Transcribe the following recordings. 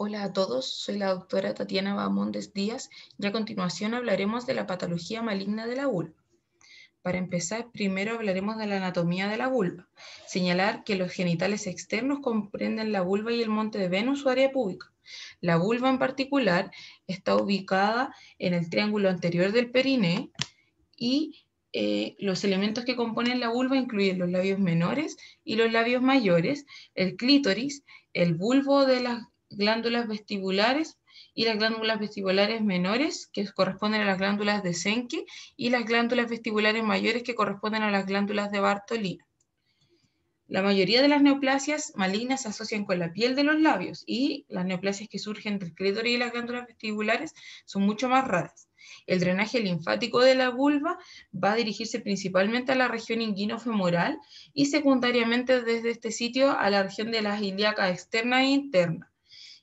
Hola a todos, soy la doctora Tatiana Bamondes Díaz y a continuación hablaremos de la patología maligna de la vulva. Para empezar, primero hablaremos de la anatomía de la vulva. Señalar que los genitales externos comprenden la vulva y el monte de Venus, o área pública. La vulva en particular está ubicada en el triángulo anterior del periné y eh, los elementos que componen la vulva incluyen los labios menores y los labios mayores, el clítoris, el bulbo de las glándulas vestibulares y las glándulas vestibulares menores, que corresponden a las glándulas de Senke, y las glándulas vestibulares mayores, que corresponden a las glándulas de Bartolina. La mayoría de las neoplasias malignas se asocian con la piel de los labios y las neoplasias que surgen entre el y las glándulas vestibulares son mucho más raras. El drenaje linfático de la vulva va a dirigirse principalmente a la región inguinofemoral y secundariamente desde este sitio a la región de las ilíacas externa e interna.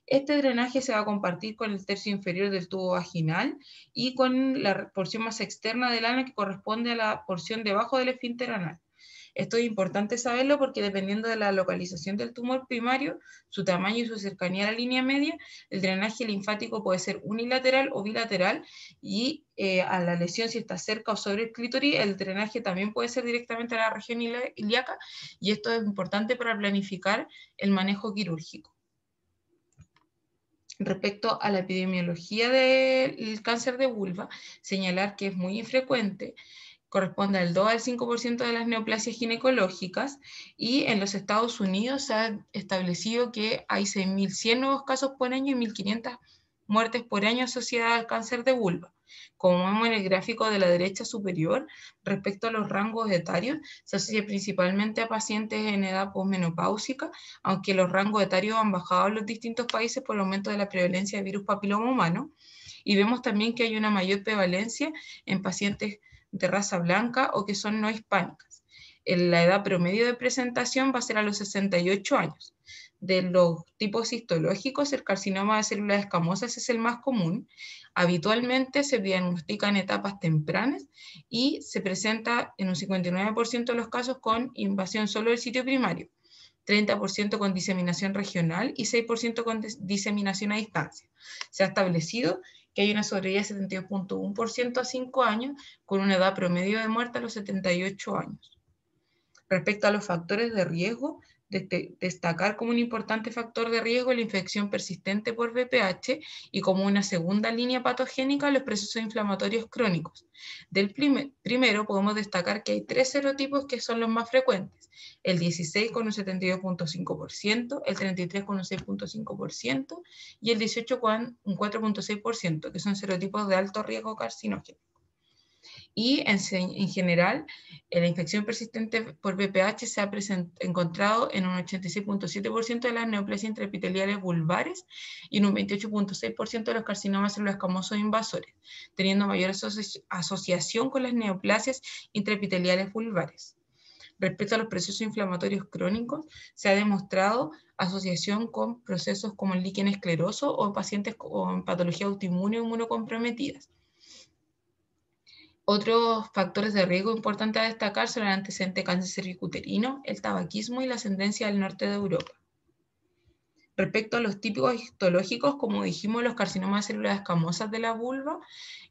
Este drenaje se va a compartir con el tercio inferior del tubo vaginal y con la porción más externa del ano que corresponde a la porción debajo del esfínter anal. Esto es importante saberlo porque dependiendo de la localización del tumor primario, su tamaño y su cercanía a la línea media, el drenaje linfático puede ser unilateral o bilateral y eh, a la lesión si está cerca o sobre el clítoris, el drenaje también puede ser directamente a la región ilíaca y esto es importante para planificar el manejo quirúrgico. Respecto a la epidemiología del cáncer de vulva, señalar que es muy infrecuente, corresponde al 2 al 5% de las neoplasias ginecológicas y en los Estados Unidos se ha establecido que hay 6.100 nuevos casos por año y 1.500 muertes por año asociadas al cáncer de vulva. Como vemos en el gráfico de la derecha superior, respecto a los rangos etarios, se asocia principalmente a pacientes en edad posmenopáusica, aunque los rangos etarios han bajado en los distintos países por el aumento de la prevalencia de virus papiloma humano. Y vemos también que hay una mayor prevalencia en pacientes de raza blanca o que son no hispánicas. La edad promedio de presentación va a ser a los 68 años de los tipos histológicos, el carcinoma de células escamosas es el más común. Habitualmente se diagnostica en etapas tempranas y se presenta en un 59% de los casos con invasión solo del sitio primario, 30% con diseminación regional y 6% con diseminación a distancia. Se ha establecido que hay una sobrevida de 72.1% a 5 años, con una edad promedio de muerte a los 78 años. Respecto a los factores de riesgo, destacar como un importante factor de riesgo la infección persistente por VPH y como una segunda línea patogénica los procesos inflamatorios crónicos. Del primero podemos destacar que hay tres serotipos que son los más frecuentes, el 16 con un 72.5%, el 33 con un 6.5% y el 18 con un 4.6%, que son serotipos de alto riesgo carcinógeno. Y en, general, eh, la infección persistente por BPH se ha encontrado en un 86.7% de las neoplasias intraepiteliales vulvares y en un 28.6% de los carcinomas escamosos invasores, teniendo mayor asociación con las neoplasias intraepiteliales vulvares. Respecto a los procesos inflamatorios crónicos, se ha demostrado asociación con procesos como el líquen escleroso o pacientes con patología autoinmune o inmunocomprometidas. Otros factores de riesgo importantes a destacar son el antecedente cáncer cervicuterino, el tabaquismo y la ascendencia del norte de Europa. Respecto a los típicos histológicos, como dijimos, los carcinomas de células escamosas de la vulva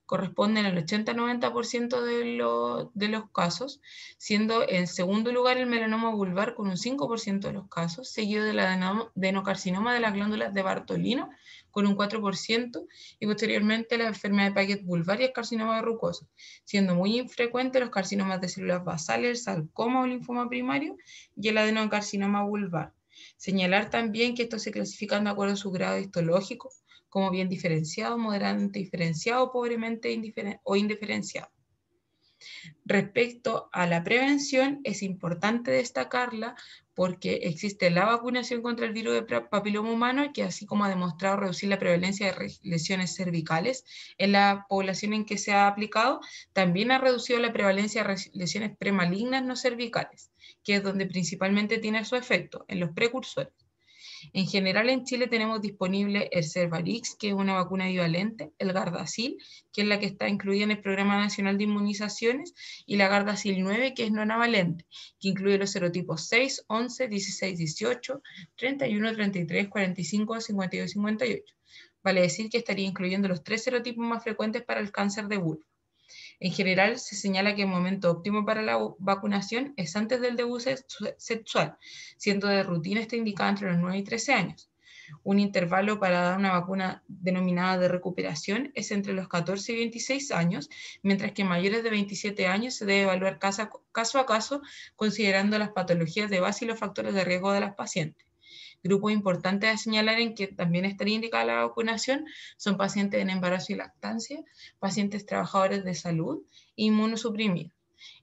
corresponden al 80-90% de, de, los casos, siendo en segundo lugar el melanoma vulvar con un 5% de los casos, seguido del adenocarcinoma de las glándulas de Bartolino con un 4%, y posteriormente la enfermedad de Paget vulvar y el carcinoma rucosa, siendo muy infrecuentes los carcinomas de células basales, el sarcoma o linfoma primario y el adenocarcinoma vulvar. Señalar también que estos se clasifican de acuerdo a su grado histológico, como bien diferenciado, moderadamente diferenciado, pobremente o indiferenciado. Respecto a la prevención, es importante destacarla porque existe la vacunación contra el virus de papiloma humano, que así como ha demostrado reducir la prevalencia de lesiones cervicales en la población en que se ha aplicado, también ha reducido la prevalencia de lesiones premalignas no cervicales, que es donde principalmente tiene su efecto, en los precursores. En general en Chile tenemos disponible el Cervarix, que es una vacuna bivalente, el Gardasil, que es la que está incluida en el Programa Nacional de Inmunizaciones, y la Gardasil 9, que es nonavalente, que incluye los serotipos 6, 11, 16, 18, 31, 33, 45, 52 y 58. Vale decir que estaría incluyendo los tres serotipos más frecuentes para el cáncer de vulva. En general, se señala que el momento óptimo para la vacunación es antes del debut sexual, siendo de rutina está indicada entre los 9 y 13 años. Un intervalo para dar una vacuna denominada de recuperación es entre los 14 y 26 años, mientras que mayores de 27 años se debe evaluar caso a caso, considerando las patologías de base y los factores de riesgo de las pacientes grupos importantes a señalar en que también estaría indicada la vacunación son pacientes en embarazo y lactancia, pacientes trabajadores de salud, e inmunosuprimidos.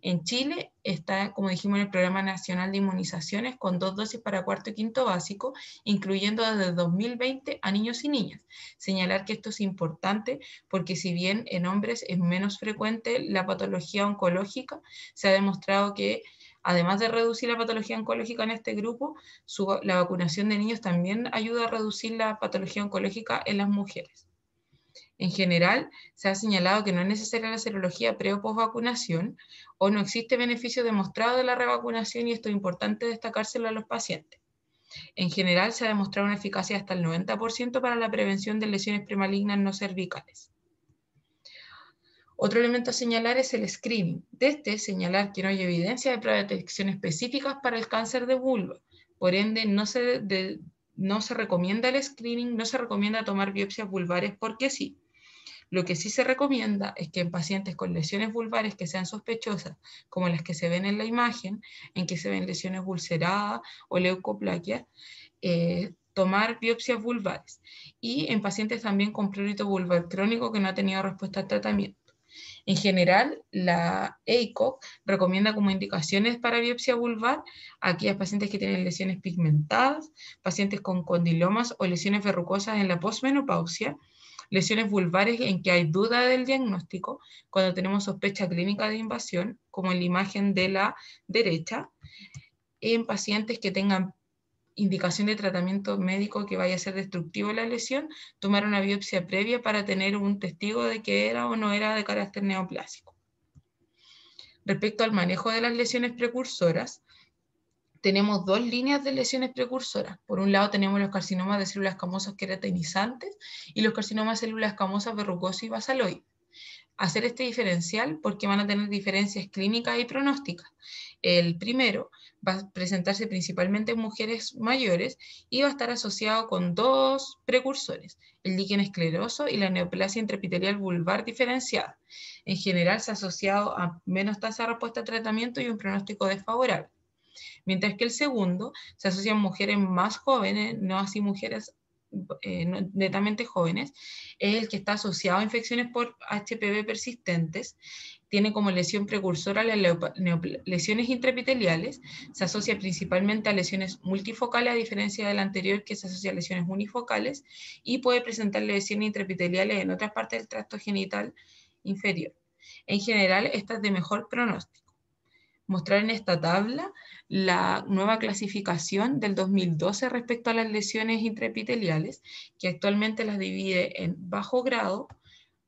En Chile está, como dijimos, en el Programa Nacional de Inmunizaciones con dos dosis para cuarto y quinto básico, incluyendo desde 2020 a niños y niñas. Señalar que esto es importante porque si bien en hombres es menos frecuente la patología oncológica, se ha demostrado que además de reducir la patología oncológica en este grupo, la vacunación de niños también ayuda a reducir la patología oncológica en las mujeres. En general, se ha señalado que no es necesaria la serología pre o post vacunación o no existe beneficio demostrado de la revacunación y esto es importante destacárselo a los pacientes. En general, se ha demostrado una eficacia hasta el 90% para la prevención de lesiones premalignas no cervicales. Otro elemento a señalar es el screening. De este, señalar que no hay evidencia de detección específicas para el cáncer de vulva. Por ende, no se, no se recomienda el screening, no se recomienda tomar biopsias vulvares porque sí. Lo que sí se recomienda es que en pacientes con lesiones vulvares que sean sospechosas, como las que se ven en la imagen, en que se ven lesiones ulceradas o leucoplaquias, eh, tomar biopsias vulvares. Y en pacientes también con prurito vulvar crónico que no ha tenido respuesta al tratamiento. En general, la EICOC recomienda como indicaciones para biopsia vulvar a aquellas pacientes que tienen lesiones pigmentadas, pacientes con condilomas o lesiones verrucosas en la posmenopausia, lesiones vulvares en que hay duda del diagnóstico, cuando tenemos sospecha clínica de invasión, como en la imagen de la derecha, en pacientes que tengan indicación de tratamiento médico que vaya a ser destructivo la lesión, tomar una biopsia previa para tener un testigo de que era o no era de carácter neoplásico. Respecto al manejo de las lesiones precursoras, tenemos dos líneas de lesiones precursoras. Por un lado tenemos los carcinomas de células camosas queratinizantes y los carcinomas de células camosas verrugosos y basaloides hacer este diferencial porque van a tener diferencias clínicas y pronósticas. El primero va a presentarse principalmente en mujeres mayores y va a estar asociado con dos precursores, el líquen escleroso y la neoplasia intraepitelial vulvar diferenciada. En general se ha asociado a menos tasa de respuesta a tratamiento y un pronóstico desfavorable. Mientras que el segundo se asocia a mujeres más jóvenes, no así mujeres eh, netamente jóvenes, es el que está asociado a infecciones por HPV persistentes, tiene como lesión precursora las lesiones intraepiteliales, se asocia principalmente a lesiones multifocales, a diferencia de la anterior que se asocia a lesiones unifocales, y puede presentar lesiones intraepiteliales en otras partes del tracto genital inferior. En general, esta es de mejor pronóstico mostrar en esta tabla la nueva clasificación del 2012 respecto a las lesiones intraepiteliales, que actualmente las divide en bajo grado,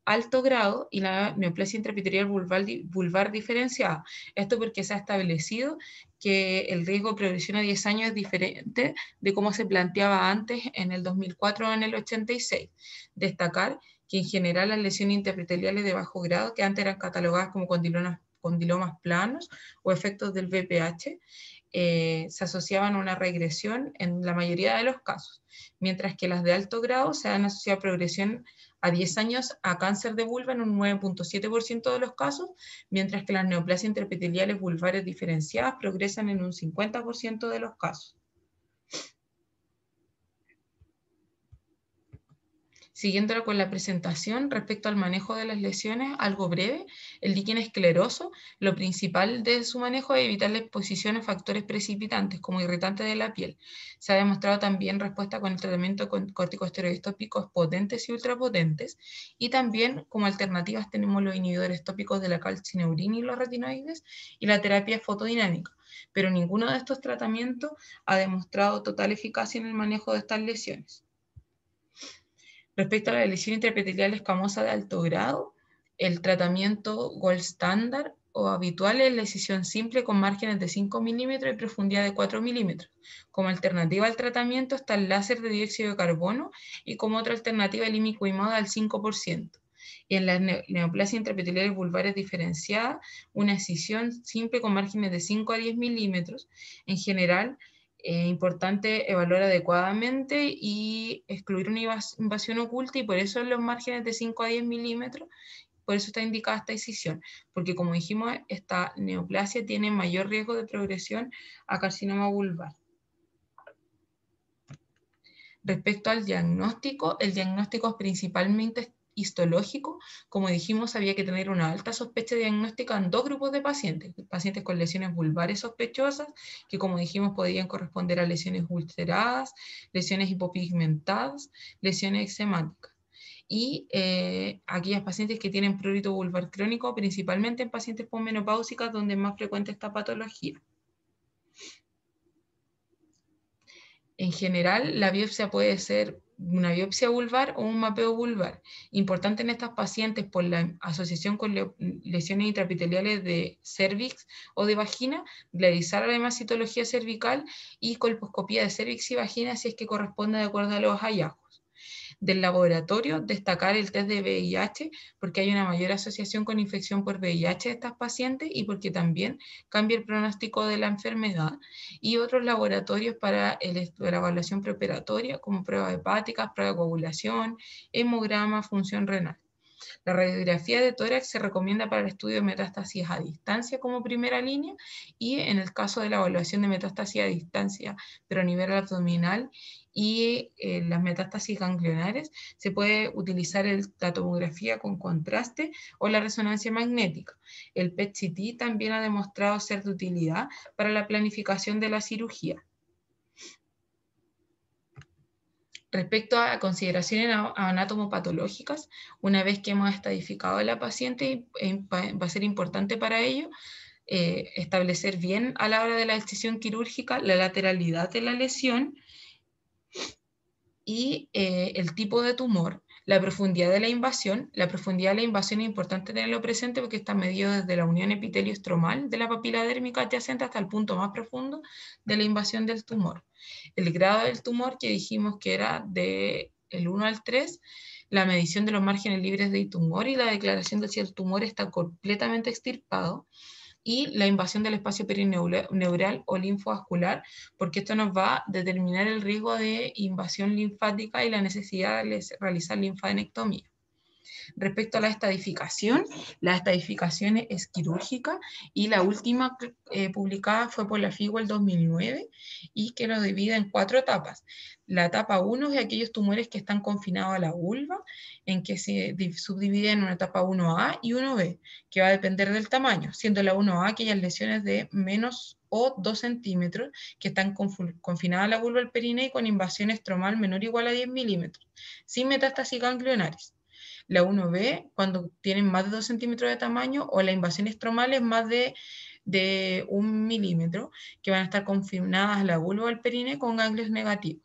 alto grado y la neoplasia intraepitelial vulvar, diferenciada. Esto porque se ha establecido que el riesgo de progresión a 10 años es diferente de cómo se planteaba antes en el 2004 o en el 86. Destacar que en general las lesiones intraepiteliales de bajo grado, que antes eran catalogadas como condilomas condilomas planos o efectos del VPH, eh, se asociaban a una regresión en la mayoría de los casos, mientras que las de alto grado se han asociado a progresión a 10 años a cáncer de vulva en un 9.7% de los casos, mientras que las neoplasias intraepiteliales vulvares diferenciadas progresan en un 50% de los casos. Siguiendo con la presentación respecto al manejo de las lesiones, algo breve, el líquen escleroso, lo principal de su manejo es evitar la exposición a factores precipitantes como irritantes de la piel. Se ha demostrado también respuesta con el tratamiento con corticosteroides potentes y ultrapotentes y también como alternativas tenemos los inhibidores tópicos de la calcineurina y los retinoides y la terapia fotodinámica pero ninguno de estos tratamientos ha demostrado total eficacia en el manejo de estas lesiones. Respecto a la lesión intraepitelial escamosa de alto grado, el tratamiento gold standard o habitual es la escisión simple con márgenes de 5 milímetros y profundidad de 4 milímetros. Como alternativa al tratamiento está el láser de dióxido de carbono y como otra alternativa el imicuimado al 5%. Y en la neoplasia vulvar vulvares diferenciada, una excisión simple con márgenes de 5 a 10 milímetros. En general, es eh, importante evaluar adecuadamente y excluir una invasión oculta y por eso los márgenes de 5 a 10 milímetros, por eso está indicada esta decisión, porque como dijimos, esta neoplasia tiene mayor riesgo de progresión a carcinoma vulvar. Respecto al diagnóstico, el diagnóstico es principalmente histológico, como dijimos, había que tener una alta sospecha diagnóstica en dos grupos de pacientes, pacientes con lesiones vulvares sospechosas, que como dijimos podían corresponder a lesiones ulceradas, lesiones hipopigmentadas, lesiones eczemáticas. Y eh, aquellas pacientes que tienen prurito vulvar crónico, principalmente en pacientes posmenopáusicas, donde es más frecuente esta patología. En general, la biopsia puede ser una biopsia vulvar o un mapeo vulvar. Importante en estas pacientes por la asociación con lesiones intrapiteliales de cervix o de vagina, realizar además citología cervical y colposcopía de cervix y vagina si es que corresponde de acuerdo a los hallazgos del laboratorio destacar el test de VIH porque hay una mayor asociación con infección por VIH de estas pacientes y porque también cambia el pronóstico de la enfermedad y otros laboratorios para el, la evaluación preoperatoria como pruebas hepáticas, prueba de coagulación, hemograma, función renal. La radiografía de tórax se recomienda para el estudio de metástasis a distancia como primera línea y en el caso de la evaluación de metástasis a distancia, pero a nivel abdominal y eh, las metástasis ganglionares, se puede utilizar la tomografía con contraste o la resonancia magnética. El PET-CT también ha demostrado ser de utilidad para la planificación de la cirugía. Respecto a consideraciones anatomopatológicas, una vez que hemos estadificado a la paciente, eh, va a ser importante para ello eh, establecer bien a la hora de la decisión quirúrgica la lateralidad de la lesión y eh, el tipo de tumor, la profundidad de la invasión. La profundidad de la invasión es importante tenerlo presente porque está medido desde la unión epitelio de la papila dérmica adyacente hasta el punto más profundo de la invasión del tumor. El grado del tumor que dijimos que era del el 1 al 3, la medición de los márgenes libres de tumor y la declaración de si el tumor está completamente extirpado y la invasión del espacio perineural o linfovascular, porque esto nos va a determinar el riesgo de invasión linfática y la necesidad de realizar linfadenectomía. Respecto a la estadificación, la estadificación es quirúrgica y la última eh, publicada fue por la FIGO el 2009 y que lo divide en cuatro etapas. La etapa 1 es aquellos tumores que están confinados a la vulva, en que se subdivide en una etapa 1A y 1B, que va a depender del tamaño, siendo la 1A aquellas lesiones de menos o 2 centímetros que están confinadas a la vulva al perineo y con invasión estromal menor o igual a 10 milímetros, sin metástasis ganglionares la 1B cuando tienen más de 2 centímetros de tamaño o las invasiones tromales más de, de 1 milímetro, que van a estar confirmadas a la vulva o al perine con ganglios negativos.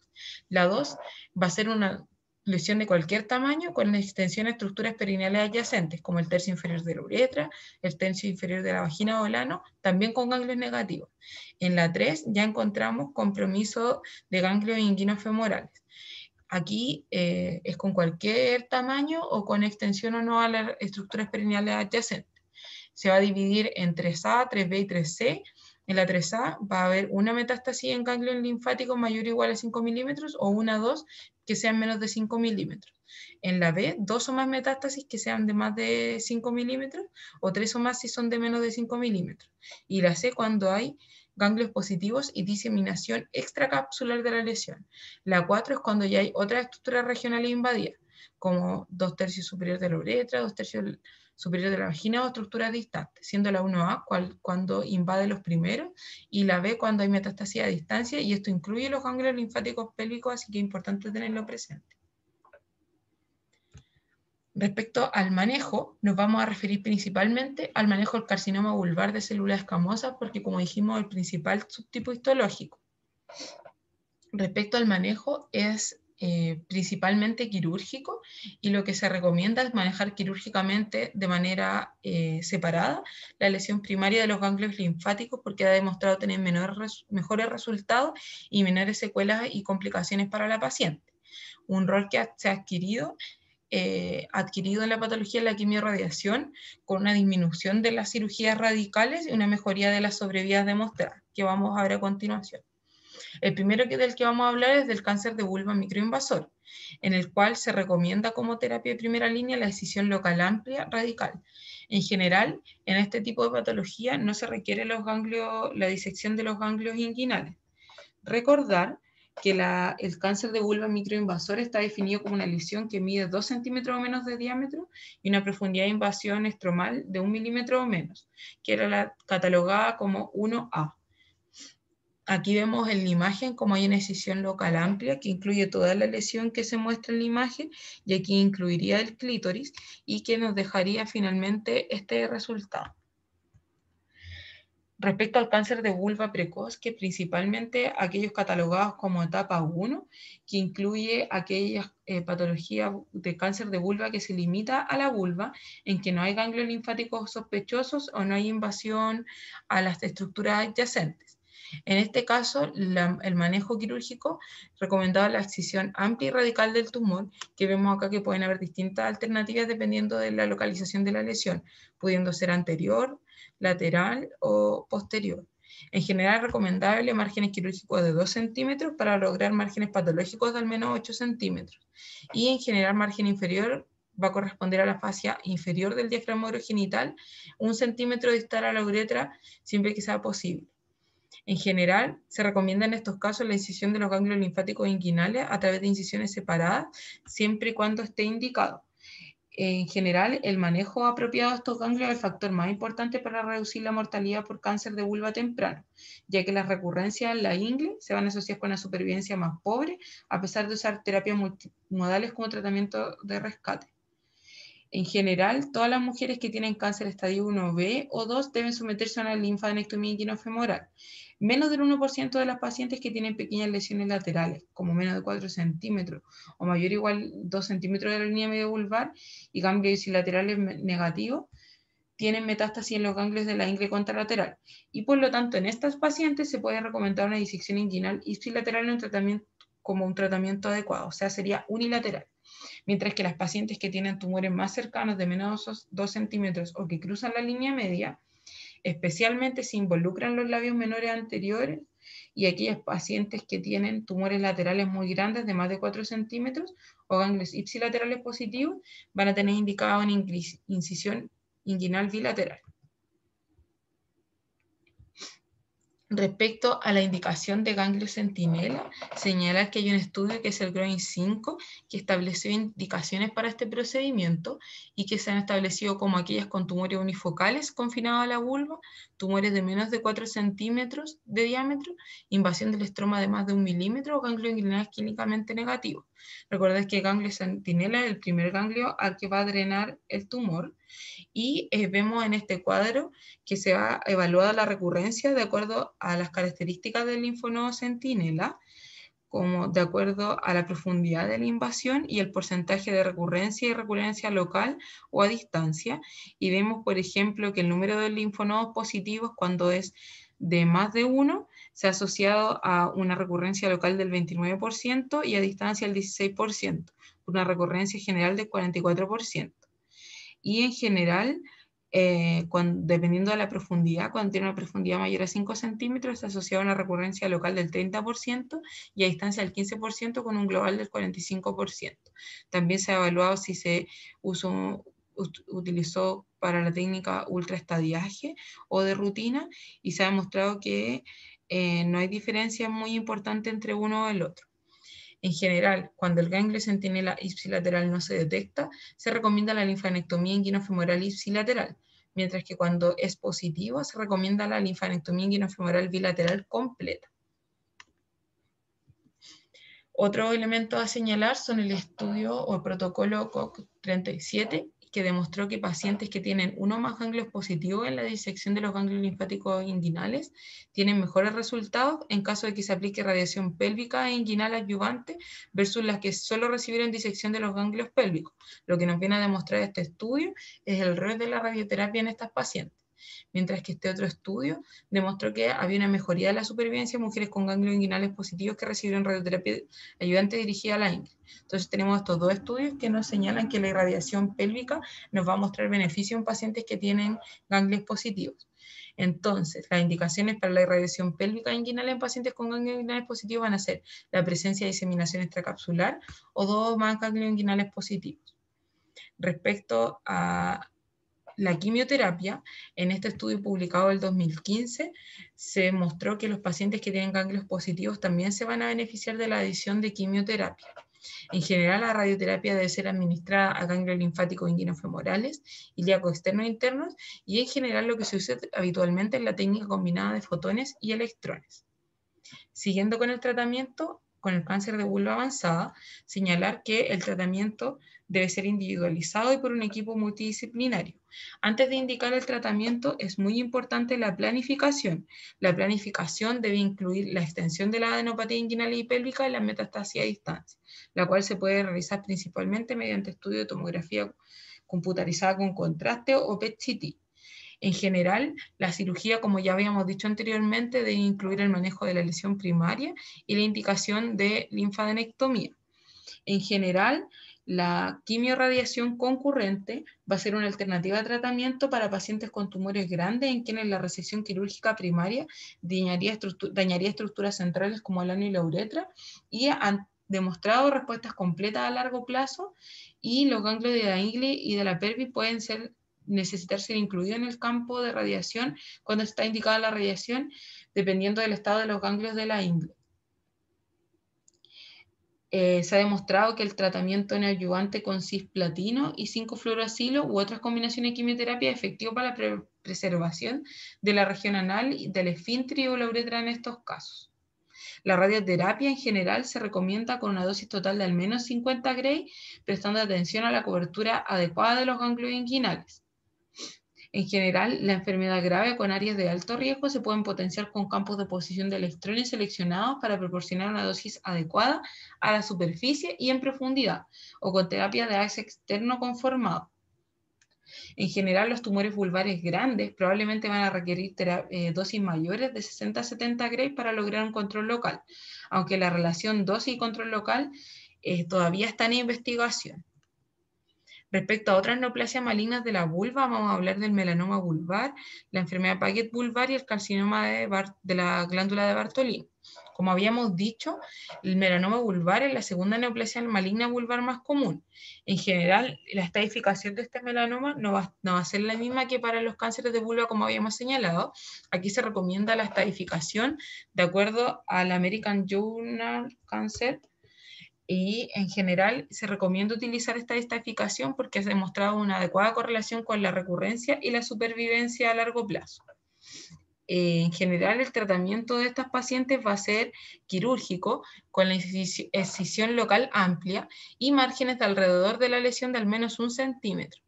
La 2 va a ser una lesión de cualquier tamaño con la extensión a estructuras perineales adyacentes, como el tercio inferior de la uretra, el tercio inferior de la vagina o el ano, también con ganglios negativos. En la 3 ya encontramos compromiso de ganglios inguinos femorales. Aquí eh, es con cualquier tamaño o con extensión o no a las estructuras perineales adyacentes. Se va a dividir en 3A, 3B y 3C. En la 3A va a haber una metástasis en ganglion linfático mayor o igual a 5 milímetros o una dos que sean menos de 5 milímetros. En la B, dos o más metástasis que sean de más de 5 milímetros o tres o más si son de menos de 5 milímetros. Y la C cuando hay ganglios positivos y diseminación extracapsular de la lesión. La 4 es cuando ya hay otra estructura regional e invadida, como dos tercios superior de la uretra, dos tercios superior de la vagina o estructuras distantes, siendo la 1A cuando invade los primeros y la B cuando hay metastasía a distancia y esto incluye los ganglios linfáticos pélvicos, así que es importante tenerlo presente. Respecto al manejo, nos vamos a referir principalmente al manejo del carcinoma vulvar de células escamosas, porque como dijimos, el principal subtipo histológico. Respecto al manejo, es eh, principalmente quirúrgico y lo que se recomienda es manejar quirúrgicamente de manera eh, separada la lesión primaria de los ganglios linfáticos porque ha demostrado tener mejores resultados y menores secuelas y complicaciones para la paciente. Un rol que se ha adquirido eh, adquirido en la patología de la quimiorradiación con una disminución de las cirugías radicales y una mejoría de las sobrevidas demostradas, que vamos a ver a continuación. El primero que del que vamos a hablar es del cáncer de vulva microinvasor, en el cual se recomienda como terapia de primera línea la decisión local amplia radical. En general, en este tipo de patología no se requiere la disección de los ganglios inguinales. Recordar que el cáncer de vulva microinvasor está definido como una lesión que mide 2 centímetros o menos de diámetro y una profundidad de invasión estromal de 1 milímetro o menos, que era catalogada como 1A. Aquí vemos en la imagen como hay una excisión local amplia que incluye toda la lesión que se muestra en la imagen y aquí incluiría el clítoris y que nos dejaría finalmente este resultado respecto al cáncer de vulva precoz, que principalmente aquellos catalogados como etapa 1, que incluye aquellas eh, patologías de cáncer de vulva que se limita a la vulva, en que no hay ganglios linfáticos sospechosos o no hay invasión a las estructuras adyacentes. En este caso, el manejo quirúrgico recomendaba la excisión amplia y radical del tumor, que vemos acá que pueden haber distintas alternativas dependiendo de la localización de la lesión, pudiendo ser anterior, lateral o posterior. En general recomendable márgenes quirúrgicos de 2 centímetros para lograr márgenes patológicos de al menos 8 centímetros. Y en general margen inferior va a corresponder a la fascia inferior del diafragma urogenital, un centímetro distal a la uretra, siempre que sea posible. En general, se recomienda en estos casos la incisión de los ganglios linfáticos inguinales a través de incisiones separadas, siempre y cuando esté indicado en general, el manejo apropiado de estos ganglios es el factor más importante para reducir la mortalidad por cáncer de vulva temprano, ya que las recurrencias en la ingle se van a asociar con la supervivencia más pobre, a pesar de usar terapias multimodales como tratamiento de rescate. En general, todas las mujeres que tienen cáncer estadio 1B o 2 deben someterse a una linfadenectomía inguinofemoral. Menos del 1% de las pacientes que tienen pequeñas lesiones laterales, como menos de 4 centímetros o mayor o igual 2 centímetros de la línea medio vulvar y ganglios laterales negativos, tienen metástasis en los ganglios de la ingle contralateral. Y por lo tanto, en estas pacientes se puede recomendar una disección inguinal y en tratamiento, como un tratamiento adecuado, o sea, sería unilateral mientras que las pacientes que tienen tumores más cercanos de menos de 2 centímetros o que cruzan la línea media, especialmente si involucran los labios menores anteriores y aquellas pacientes que tienen tumores laterales muy grandes de más de 4 centímetros o ganglios ipsilaterales positivos van a tener indicado una incisión inguinal bilateral. Respecto a la indicación de ganglio centinela, señala que hay un estudio que es el GROIN 5 que estableció indicaciones para este procedimiento y que se han establecido como aquellas con tumores unifocales confinados a la vulva, tumores de menos de 4 centímetros de diámetro, invasión del estroma de más de un milímetro o ganglio inguinal clínicamente negativo. Recuerda que el ganglio sentinela es el primer ganglio al que va a drenar el tumor y eh, vemos en este cuadro que se va evaluada la recurrencia de acuerdo a las características del linfonodo sentinela como de acuerdo a la profundidad de la invasión y el porcentaje de recurrencia y recurrencia local o a distancia. Y vemos, por ejemplo, que el número de linfonodos positivos cuando es de más de uno se ha asociado a una recurrencia local del 29% y a distancia el 16%, una recurrencia general del 44%. Y en general, eh, dependiendo de la profundidad, cuando tiene una profundidad mayor a 5 centímetros, se asociado a una recurrencia local del 30% y a distancia del 15% con un global del 45%. También se ha evaluado si se usó, utilizó para la técnica ultraestadiaje o de rutina y se ha demostrado que eh, no hay diferencia muy importante entre uno o el otro. En general, cuando el ganglio centinela ipsilateral no se detecta, se recomienda la linfanectomía inguinofemoral ipsilateral, mientras que cuando es positivo, se recomienda la linfanectomía inguinofemoral bilateral completa. Otro elemento a señalar son el estudio o el protocolo COC 37, que demostró que pacientes que tienen uno más ganglios positivos en la disección de los ganglios linfáticos inguinales tienen mejores resultados en caso de que se aplique radiación pélvica e inguinal adyuvante versus las que solo recibieron disección de los ganglios pélvicos. Lo que nos viene a demostrar este estudio es el rol de la radioterapia en estas pacientes mientras que este otro estudio demostró que había una mejoría de la supervivencia en mujeres con ganglios inguinales positivos que recibieron radioterapia ayudante dirigida a la ingle. Entonces tenemos estos dos estudios que nos señalan que la irradiación pélvica nos va a mostrar beneficio en pacientes que tienen ganglios positivos. Entonces, las indicaciones para la irradiación pélvica inguinal en pacientes con ganglios inguinales positivos van a ser la presencia de diseminación extracapsular o dos más ganglios inguinales positivos. Respecto a la quimioterapia, en este estudio publicado el 2015, se mostró que los pacientes que tienen ganglios positivos también se van a beneficiar de la adición de quimioterapia. En general, la radioterapia debe ser administrada a ganglios linfáticos e femorales, ilíacos externos e internos, y en general lo que se usa habitualmente es la técnica combinada de fotones y electrones. Siguiendo con el tratamiento, con el cáncer de vulva avanzada, señalar que el tratamiento debe ser individualizado y por un equipo multidisciplinario. Antes de indicar el tratamiento, es muy importante la planificación. La planificación debe incluir la extensión de la adenopatía inguinal y pélvica y la metastasia a distancia, la cual se puede realizar principalmente mediante estudio de tomografía computarizada con contraste o PET-CT. En general, la cirugía, como ya habíamos dicho anteriormente, debe incluir el manejo de la lesión primaria y la indicación de linfadenectomía. En general, la quimiorradiación concurrente va a ser una alternativa de tratamiento para pacientes con tumores grandes en quienes la resección quirúrgica primaria dañaría, estructuras centrales como el ano y la uretra y han demostrado respuestas completas a largo plazo y los ganglios de la ingle y de la pelvis pueden ser necesitar ser incluido en el campo de radiación cuando está indicada la radiación, dependiendo del estado de los ganglios de la ingle. Eh, se ha demostrado que el tratamiento neoadyuvante con cisplatino y 5-fluoracilo u otras combinaciones de quimioterapia es efectivo para la preservación de la región anal, y del esfínter o la uretra en estos casos. La radioterapia en general se recomienda con una dosis total de al menos 50 Gray, prestando atención a la cobertura adecuada de los ganglios inguinales. En general, la enfermedad grave con áreas de alto riesgo se pueden potenciar con campos de posición de electrones seleccionados para proporcionar una dosis adecuada a la superficie y en profundidad, o con terapia de axe externo conformado. En general, los tumores vulvares grandes probablemente van a requerir eh, dosis mayores de 60 a 70 Gray para lograr un control local, aunque la relación dosis y control local eh, todavía está en investigación. Respecto a otras neoplasias malignas de la vulva, vamos a hablar del melanoma vulvar, la enfermedad Paget vulvar y el carcinoma de, de la glándula de Bartolín. Como habíamos dicho, el melanoma vulvar es la segunda neoplasia maligna vulvar más común. En general, la estadificación de este melanoma no va, va, a ser la misma que para los cánceres de vulva, como habíamos señalado. Aquí se recomienda la estadificación de acuerdo al American Journal Cancer y en general se recomienda utilizar esta estadificación porque se ha demostrado una adecuada correlación con la recurrencia y la supervivencia a largo plazo. Eh, en general el tratamiento de estas pacientes va a ser quirúrgico, con la excisión local amplia y márgenes de alrededor de la lesión de al menos un centímetro.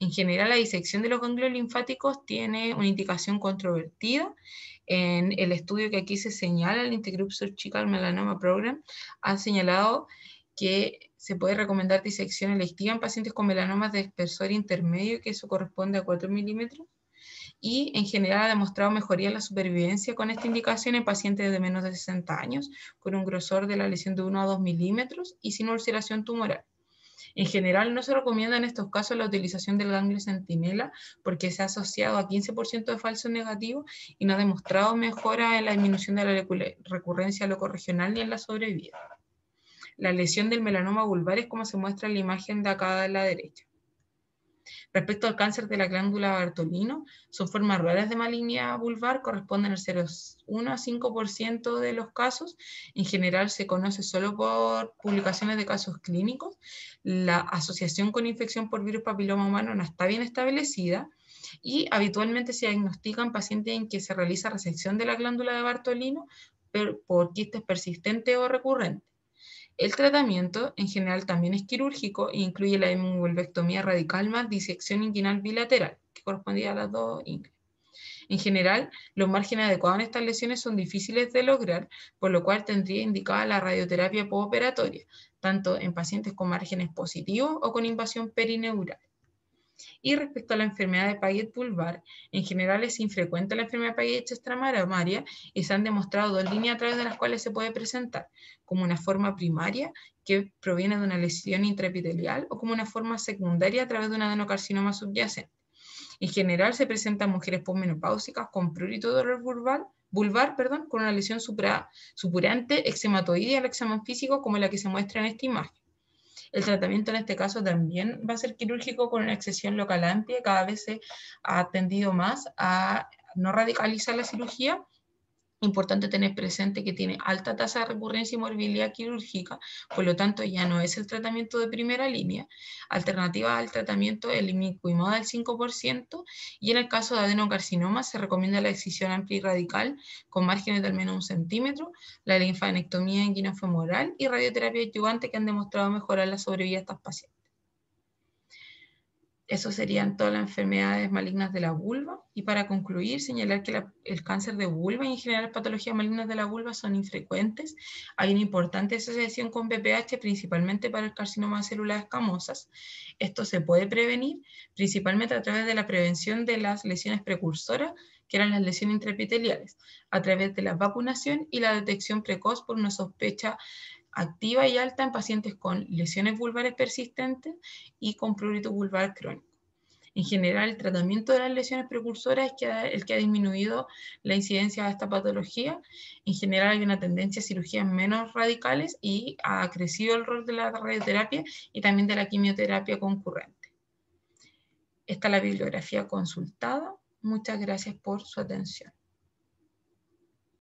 En general, la disección de los ganglios linfáticos tiene una indicación controvertida. En el estudio que aquí se señala, el Intergroup Surgical Melanoma Program, ha señalado que se puede recomendar disección electiva en pacientes con melanomas de espesor intermedio, que eso corresponde a 4 milímetros, y en general ha demostrado mejoría en la supervivencia con esta indicación en pacientes de menos de 60 años, con un grosor de la lesión de 1 a 2 milímetros y sin ulceración tumoral. En general, no se recomienda en estos casos la utilización del ganglio centinela porque se ha asociado a 15% de falso negativo y no ha demostrado mejora en la disminución de la recurrencia locorregional ni en la sobrevida. La lesión del melanoma vulvar es como se muestra en la imagen de acá de la derecha. Respecto al cáncer de la glándula Bartolino, son formas raras de malignidad vulvar, corresponden al 0,1 a 5% de los casos. En general se conoce solo por publicaciones de casos clínicos. La asociación con infección por virus papiloma humano no está bien establecida y habitualmente se diagnostican pacientes en que se realiza resección de la glándula de Bartolino por quistes persistentes o recurrentes. El tratamiento, en general, también es quirúrgico e incluye la hemoglobectomía radical más disección inguinal bilateral, que correspondía a las dos ingles. En general, los márgenes adecuados en estas lesiones son difíciles de lograr, por lo cual tendría indicada la radioterapia postoperatoria, tanto en pacientes con márgenes positivos o con invasión perineural. Y respecto a la enfermedad de Paget pulvar, en general es infrecuente la enfermedad de Paget extramamaria y se han demostrado dos líneas a través de las cuales se puede presentar, como una forma primaria que proviene de una lesión intraepitelial o como una forma secundaria a través de un adenocarcinoma subyacente. En general se presentan mujeres posmenopáusicas con prurito dolor vulvar, perdón, con una lesión supurante, eczematoide al examen físico como la que se muestra en esta imagen. El tratamiento en este caso también va a ser quirúrgico con una excesión local amplia, cada vez se ha atendido más a no radicalizar la cirugía Importante tener presente que tiene alta tasa de recurrencia y morbilidad quirúrgica, por lo tanto ya no es el tratamiento de primera línea. Alternativa al tratamiento el imiquimod del 5% y en el caso de adenocarcinoma se recomienda la excisión amplia y radical con márgenes de al menos un centímetro, la linfanectomía en femoral y radioterapia adyuvante que han demostrado mejorar la sobrevida de estas pacientes. Eso serían todas las enfermedades malignas de la vulva. Y para concluir, señalar que el cáncer de vulva y en general las patologías malignas de la vulva son infrecuentes. Hay una importante asociación con BPH, principalmente para el carcinoma de células escamosas. Esto se puede prevenir principalmente a través de la prevención de las lesiones precursoras, que eran las lesiones intraepiteliales, a través de la vacunación y la detección precoz por una sospecha activa y alta en pacientes con lesiones vulvares persistentes y con prurito vulvar crónico. En general, el tratamiento de las lesiones precursoras es el que ha disminuido la incidencia de esta patología. En general, hay una tendencia a cirugías menos radicales y ha crecido el rol de la radioterapia y también de la quimioterapia concurrente. Esta es la bibliografía consultada. Muchas gracias por su atención.